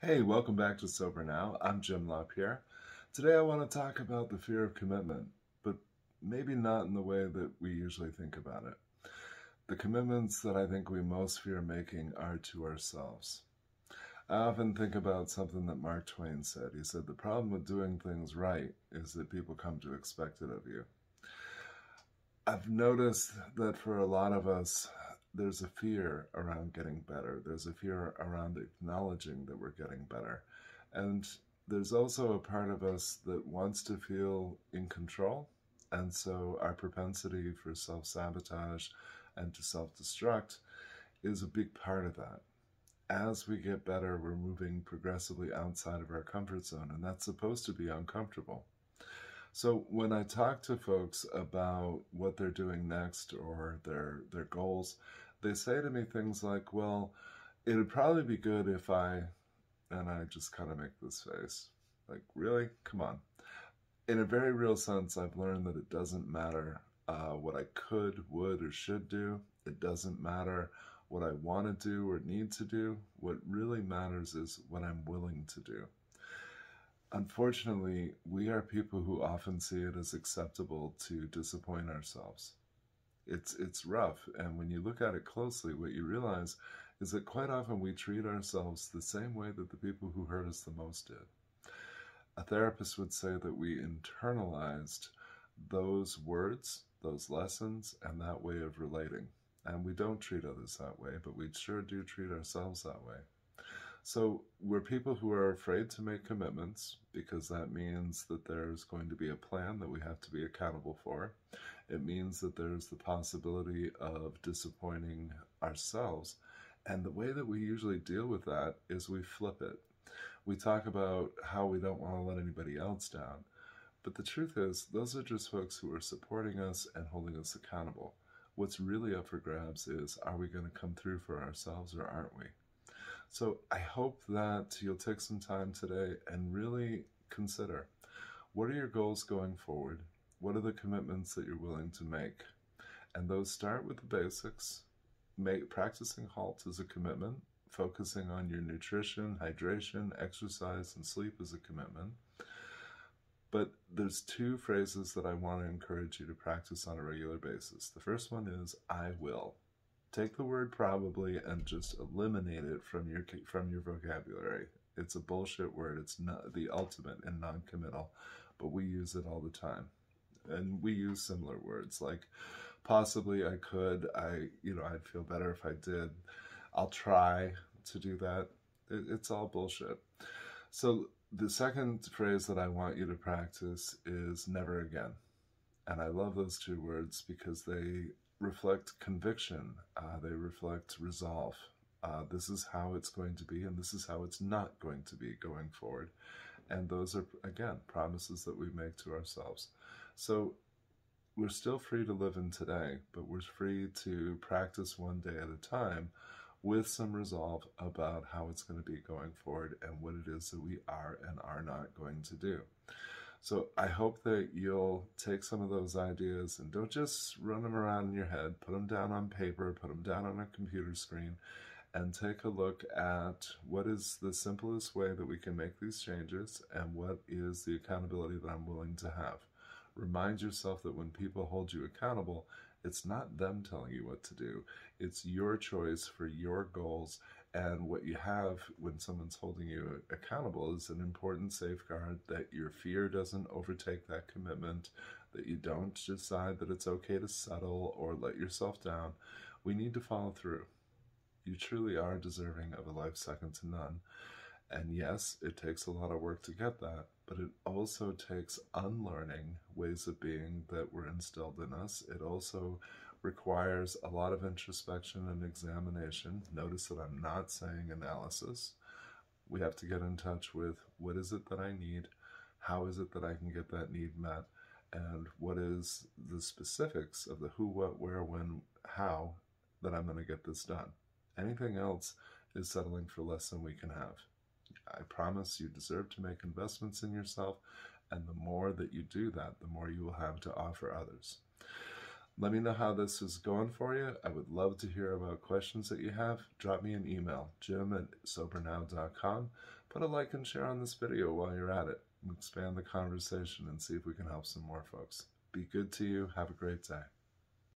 Hey, welcome back to Sober Now. I'm Jim LaPierre. Today I want to talk about the fear of commitment, but maybe not in the way that we usually think about it. The commitments that I think we most fear making are to ourselves. I often think about something that Mark Twain said. He said, The problem with doing things right is that people come to expect it of you. I've noticed that for a lot of us, there's a fear around getting better. There's a fear around acknowledging that we're getting better. And there's also a part of us that wants to feel in control. And so our propensity for self sabotage and to self destruct is a big part of that. As we get better, we're moving progressively outside of our comfort zone, and that's supposed to be uncomfortable. So when I talk to folks about what they're doing next or their their goals, they say to me things like, "Well, it'd probably be good if I," and I just kind of make this face, like, "Really? Come on." In a very real sense, I've learned that it doesn't matter uh, what I could, would, or should do. It doesn't matter what I want to do or need to do. What really matters is what I'm willing to do. Unfortunately, we are people who often see it as acceptable to disappoint ourselves. It's, it's rough, and when you look at it closely, what you realize is that quite often we treat ourselves the same way that the people who hurt us the most did. A therapist would say that we internalized those words, those lessons, and that way of relating. And we don't treat others that way, but we sure do treat ourselves that way. So we're people who are afraid to make commitments because that means that there's going to be a plan that we have to be accountable for. It means that there's the possibility of disappointing ourselves. And the way that we usually deal with that is we flip it. We talk about how we don't want to let anybody else down. But the truth is, those are just folks who are supporting us and holding us accountable. What's really up for grabs is are we going to come through for ourselves or aren't we? So I hope that you'll take some time today and really consider what are your goals going forward? What are the commitments that you're willing to make? And those start with the basics. Make practicing halt is a commitment. Focusing on your nutrition, hydration, exercise, and sleep is a commitment. But there's two phrases that I want to encourage you to practice on a regular basis. The first one is I will take the word probably and just eliminate it from your from your vocabulary. It's a bullshit word. It's not the ultimate in non-committal, but we use it all the time. And we use similar words like possibly I could, I, you know, I'd feel better if I did. I'll try to do that. It, it's all bullshit. So the second phrase that I want you to practice is never again. And I love those two words because they reflect conviction, uh, they reflect resolve. Uh, this is how it's going to be, and this is how it's not going to be going forward. And those are, again, promises that we make to ourselves. So we're still free to live in today, but we're free to practice one day at a time with some resolve about how it's going to be going forward and what it is that we are and are not going to do. So I hope that you'll take some of those ideas and don't just run them around in your head. Put them down on paper, put them down on a computer screen, and take a look at what is the simplest way that we can make these changes and what is the accountability that I'm willing to have. Remind yourself that when people hold you accountable, it's not them telling you what to do, it's your choice for your goals and what you have when someone's holding you accountable is an important safeguard that your fear doesn't overtake that commitment, that you don't decide that it's okay to settle or let yourself down. We need to follow through. You truly are deserving of a life second to none. And yes, it takes a lot of work to get that, but it also takes unlearning ways of being that were instilled in us. It also requires a lot of introspection and examination. Notice that I'm not saying analysis. We have to get in touch with what is it that I need? How is it that I can get that need met? And what is the specifics of the who, what, where, when, how that I'm going to get this done? Anything else is settling for less than we can have. I promise you deserve to make investments in yourself, and the more that you do that, the more you will have to offer others. Let me know how this is going for you. I would love to hear about questions that you have. Drop me an email, jim at sobernow.com. Put a like and share on this video while you're at it. Expand the conversation and see if we can help some more folks. Be good to you. Have a great day.